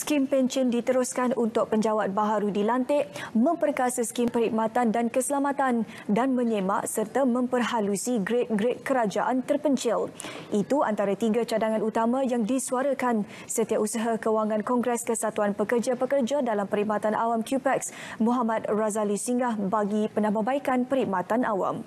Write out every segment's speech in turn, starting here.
skim pencen diteruskan untuk penjawat baharu dilantik, memperkasa skim perkhidmatan dan keselamatan dan menyemak serta memperhalusi grade-grade kerajaan terpencil. Itu antara tiga cadangan utama yang disuarakan setiausaha kewangan Kongres Kesatuan Pekerja-Pekerja dalam Perkhidmatan Awam QPEX, Muhammad Razali Singah bagi penambahbaikan perkhidmatan awam.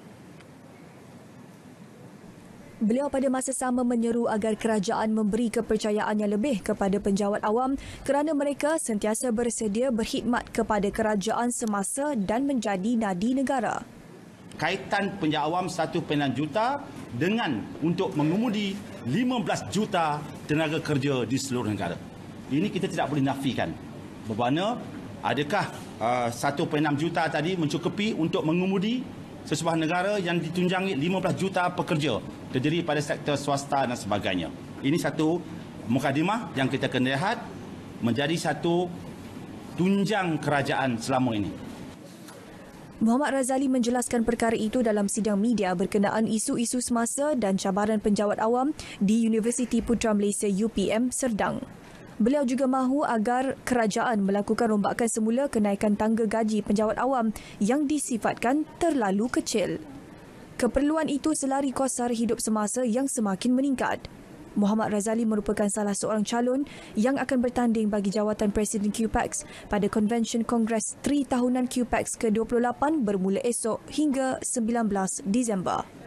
Beliau pada masa sama menyeru agar kerajaan memberi kepercayaan yang lebih kepada penjawat awam kerana mereka sentiasa bersedia berkhidmat kepada kerajaan semasa dan menjadi nadi negara. Kaitan penjawat awam 1.6 juta dengan untuk mengemudi 15 juta tenaga kerja di seluruh negara. Ini kita tidak boleh nafikan. Bermakna adakah uh, 1.6 juta tadi mencukupi untuk mengemudi sesebuah negara yang ditunjangi 15 juta pekerja terdiri pada sektor swasta dan sebagainya. Ini satu mukadimah yang kita kena lihat menjadi satu tunjang kerajaan selama ini. Muhammad Razali menjelaskan perkara itu dalam sidang media berkenaan isu-isu semasa dan cabaran penjawat awam di Universiti Putra Malaysia UPM Serdang. Beliau juga mahu agar kerajaan melakukan rombakan semula kenaikan tangga gaji penjawat awam yang disifatkan terlalu kecil. Keperluan itu selari kos sara hidup semasa yang semakin meningkat. Muhammad Razali merupakan salah seorang calon yang akan bertanding bagi jawatan Presiden QPEX pada Convention Kongres 3 Tahunan QPEX ke-28 bermula esok hingga 19 Disember.